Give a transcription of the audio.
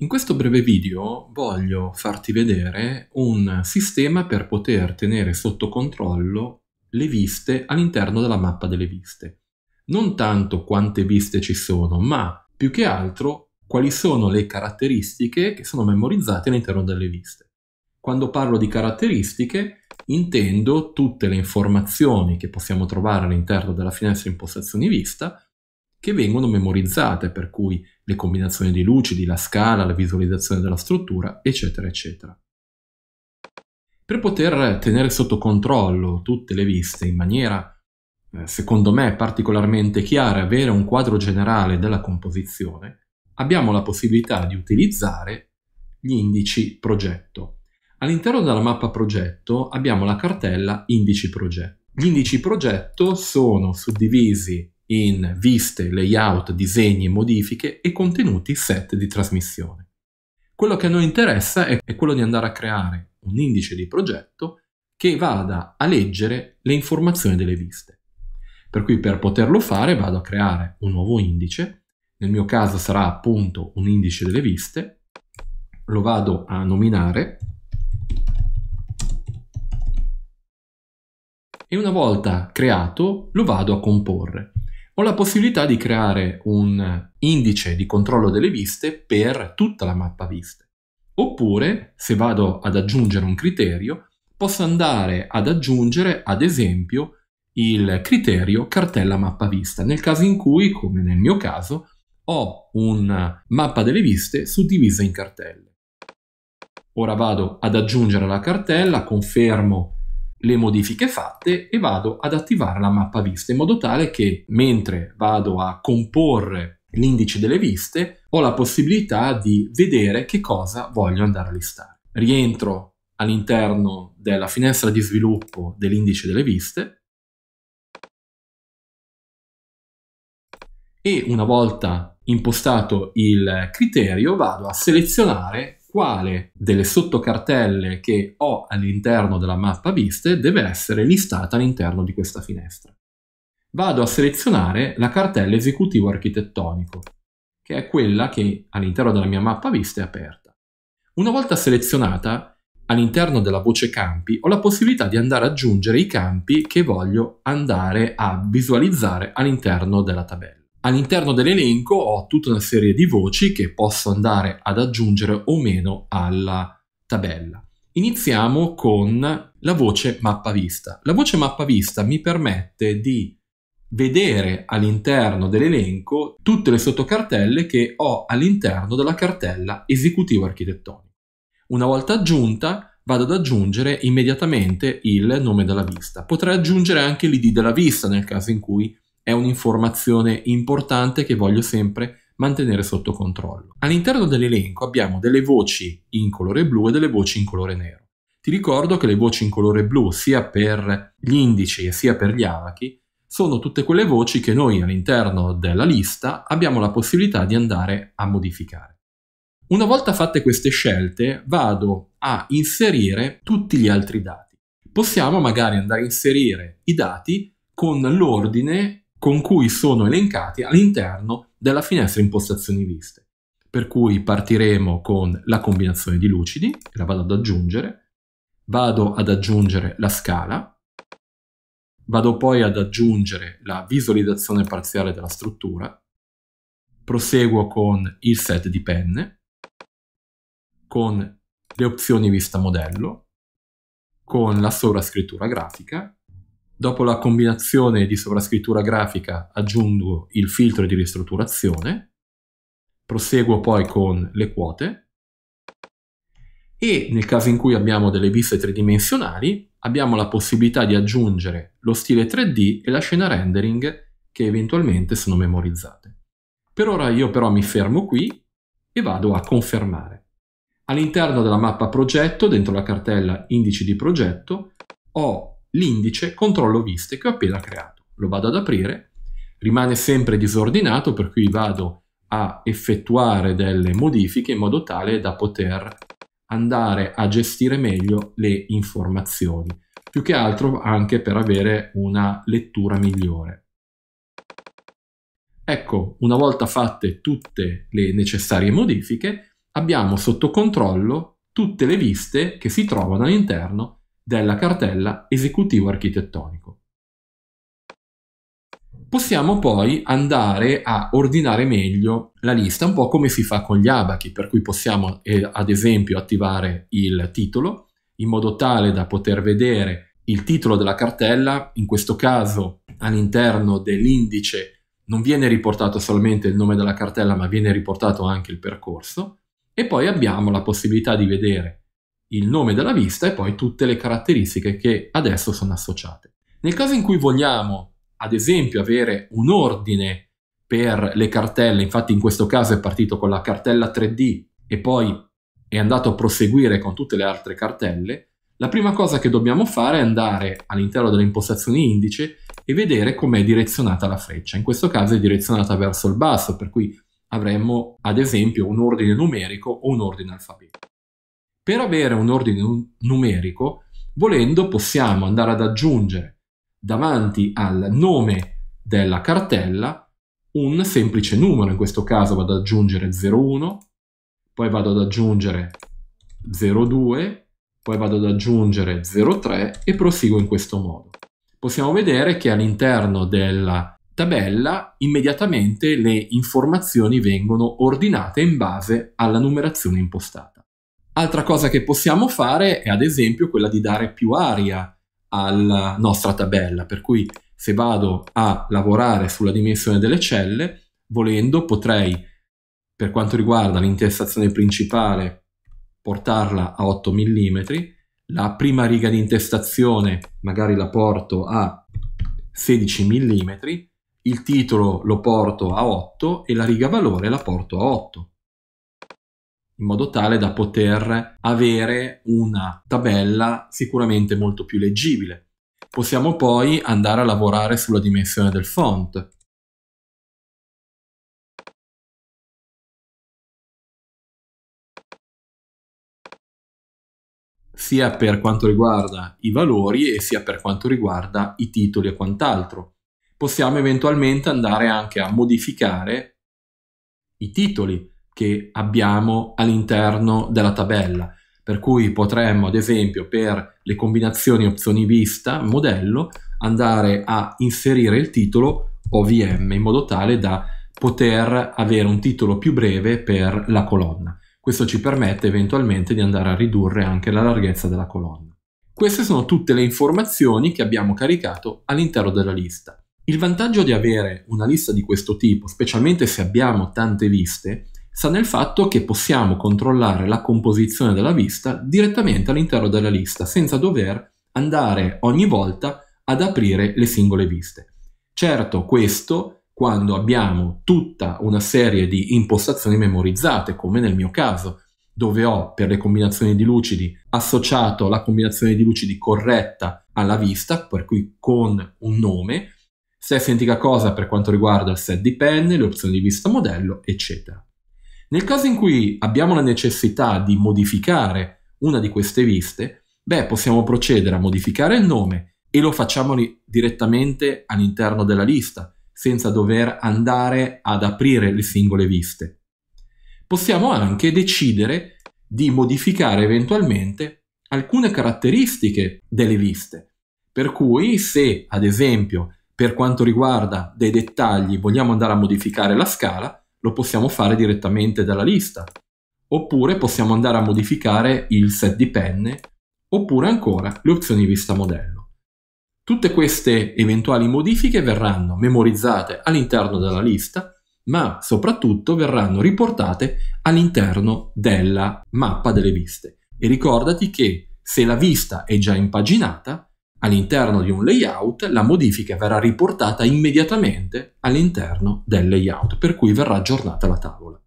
In questo breve video voglio farti vedere un sistema per poter tenere sotto controllo le viste all'interno della mappa delle viste. Non tanto quante viste ci sono, ma più che altro quali sono le caratteristiche che sono memorizzate all'interno delle viste. Quando parlo di caratteristiche intendo tutte le informazioni che possiamo trovare all'interno della finestra impostazioni vista che vengono memorizzate, per cui le combinazioni di luci, di la scala, la visualizzazione della struttura, eccetera, eccetera. Per poter tenere sotto controllo tutte le viste in maniera, eh, secondo me, particolarmente chiara e avere un quadro generale della composizione, abbiamo la possibilità di utilizzare gli indici progetto. All'interno della mappa progetto abbiamo la cartella indici progetto. Gli indici progetto sono suddivisi in viste, layout, disegni, modifiche e contenuti set di trasmissione. Quello che a noi interessa è, quello di andare a creare un indice di progetto che vada a leggere le informazioni delle viste. Per cui per poterlo fare vado a creare un nuovo indice, nel mio caso sarà appunto un indice delle viste, lo vado a nominare e una volta creato lo vado a comporre ho la possibilità di creare un indice di controllo delle viste per tutta la mappa viste. Oppure, se vado ad aggiungere un criterio, posso andare ad aggiungere, ad esempio, il criterio cartella mappa vista, nel caso in cui, come nel mio caso, ho una mappa delle viste suddivisa in cartelle. Ora vado ad aggiungere la cartella, confermo le modifiche fatte e vado ad attivare la mappa vista in modo tale che mentre vado a comporre l'indice delle viste ho la possibilità di vedere che cosa voglio andare a listare. Rientro all'interno della finestra di sviluppo dell'indice delle viste e una volta impostato il criterio vado a selezionare quale delle sottocartelle che ho all'interno della mappa viste deve essere listata all'interno di questa finestra. Vado a selezionare la cartella esecutivo architettonico, che è quella che all'interno della mia mappa vista è aperta. Una volta selezionata, all'interno della voce campi ho la possibilità di andare ad aggiungere i campi che voglio andare a visualizzare all'interno della tabella. All'interno dell'elenco ho tutta una serie di voci che posso andare ad aggiungere o meno alla tabella. Iniziamo con la voce mappa vista. La voce mappa vista mi permette di vedere all'interno dell'elenco tutte le sottocartelle che ho all'interno della cartella esecutivo architettonico. Una volta aggiunta vado ad aggiungere immediatamente il nome della vista. Potrei aggiungere anche l'id della vista nel caso in cui è un'informazione importante che voglio sempre mantenere sotto controllo. All'interno dell'elenco abbiamo delle voci in colore blu e delle voci in colore nero. Ti ricordo che le voci in colore blu, sia per gli indici sia per gli avachi, sono tutte quelle voci che noi all'interno della lista abbiamo la possibilità di andare a modificare. Una volta fatte queste scelte, vado a inserire tutti gli altri dati. Possiamo magari andare a inserire i dati con l'ordine con cui sono elencati all'interno della finestra impostazioni viste. Per cui partiremo con la combinazione di lucidi, la vado ad aggiungere, vado ad aggiungere la scala, vado poi ad aggiungere la visualizzazione parziale della struttura, proseguo con il set di penne, con le opzioni vista modello, con la sovrascrittura grafica Dopo la combinazione di sovrascrittura grafica aggiungo il filtro di ristrutturazione, proseguo poi con le quote e nel caso in cui abbiamo delle viste tridimensionali abbiamo la possibilità di aggiungere lo stile 3D e la scena rendering che eventualmente sono memorizzate. Per ora io però mi fermo qui e vado a confermare. All'interno della mappa progetto, dentro la cartella indici di progetto, ho l'indice controllo viste che ho appena creato. Lo vado ad aprire, rimane sempre disordinato per cui vado a effettuare delle modifiche in modo tale da poter andare a gestire meglio le informazioni, più che altro anche per avere una lettura migliore. Ecco, una volta fatte tutte le necessarie modifiche, abbiamo sotto controllo tutte le viste che si trovano all'interno della cartella esecutivo architettonico. Possiamo poi andare a ordinare meglio la lista, un po' come si fa con gli abachi, per cui possiamo eh, ad esempio attivare il titolo in modo tale da poter vedere il titolo della cartella, in questo caso all'interno dell'indice non viene riportato solamente il nome della cartella, ma viene riportato anche il percorso e poi abbiamo la possibilità di vedere il nome della vista e poi tutte le caratteristiche che adesso sono associate. Nel caso in cui vogliamo, ad esempio, avere un ordine per le cartelle, infatti in questo caso è partito con la cartella 3D e poi è andato a proseguire con tutte le altre cartelle, la prima cosa che dobbiamo fare è andare all'interno delle impostazioni indice e vedere com'è direzionata la freccia. In questo caso è direzionata verso il basso, per cui avremmo ad esempio un ordine numerico o un ordine alfabetico. Per avere un ordine numerico, volendo, possiamo andare ad aggiungere davanti al nome della cartella un semplice numero, in questo caso vado ad aggiungere 01, poi vado ad aggiungere 02, poi vado ad aggiungere 03 e proseguo in questo modo. Possiamo vedere che all'interno della tabella immediatamente le informazioni vengono ordinate in base alla numerazione impostata. Altra cosa che possiamo fare è ad esempio quella di dare più aria alla nostra tabella, per cui se vado a lavorare sulla dimensione delle celle, volendo potrei, per quanto riguarda l'intestazione principale, portarla a 8 mm, la prima riga di intestazione magari la porto a 16 mm, il titolo lo porto a 8 e la riga valore la porto a 8 in modo tale da poter avere una tabella sicuramente molto più leggibile. Possiamo poi andare a lavorare sulla dimensione del font. sia per quanto riguarda i valori e sia per quanto riguarda i titoli e quant'altro. Possiamo eventualmente andare anche a modificare i titoli che abbiamo all'interno della tabella. Per cui potremmo, ad esempio, per le combinazioni opzioni vista, modello, andare a inserire il titolo OVM in modo tale da poter avere un titolo più breve per la colonna. Questo ci permette eventualmente di andare a ridurre anche la larghezza della colonna. Queste sono tutte le informazioni che abbiamo caricato all'interno della lista. Il vantaggio di avere una lista di questo tipo, specialmente se abbiamo tante viste, sta nel fatto che possiamo controllare la composizione della vista direttamente all'interno della lista, senza dover andare ogni volta ad aprire le singole viste. Certo, questo quando abbiamo tutta una serie di impostazioni memorizzate, come nel mio caso, dove ho per le combinazioni di lucidi associato la combinazione di lucidi corretta alla vista, per cui con un nome, stessa identica cosa per quanto riguarda il set di penne, le opzioni di vista modello, eccetera. Nel caso in cui abbiamo la necessità di modificare una di queste viste, beh, possiamo procedere a modificare il nome e lo facciamo direttamente all'interno della lista, senza dover andare ad aprire le singole viste. Possiamo anche decidere di modificare eventualmente alcune caratteristiche delle viste. Per cui se, ad esempio, per quanto riguarda dei dettagli vogliamo andare a modificare la scala, lo possiamo fare direttamente dalla lista. Oppure possiamo andare a modificare il set di penne, oppure ancora le opzioni vista modello. Tutte queste eventuali modifiche verranno memorizzate all'interno della lista, ma soprattutto verranno riportate all'interno della mappa delle viste. E ricordati che se la vista è già impaginata, all'interno di un layout, la modifica verrà riportata immediatamente all'interno del layout, per cui verrà aggiornata la tavola.